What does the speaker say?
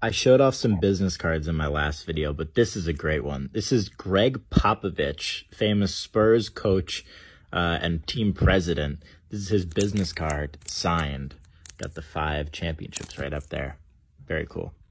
I showed off some business cards in my last video, but this is a great one. This is Greg Popovich, famous Spurs coach uh, and team president. This is his business card signed. Got the five championships right up there. Very cool.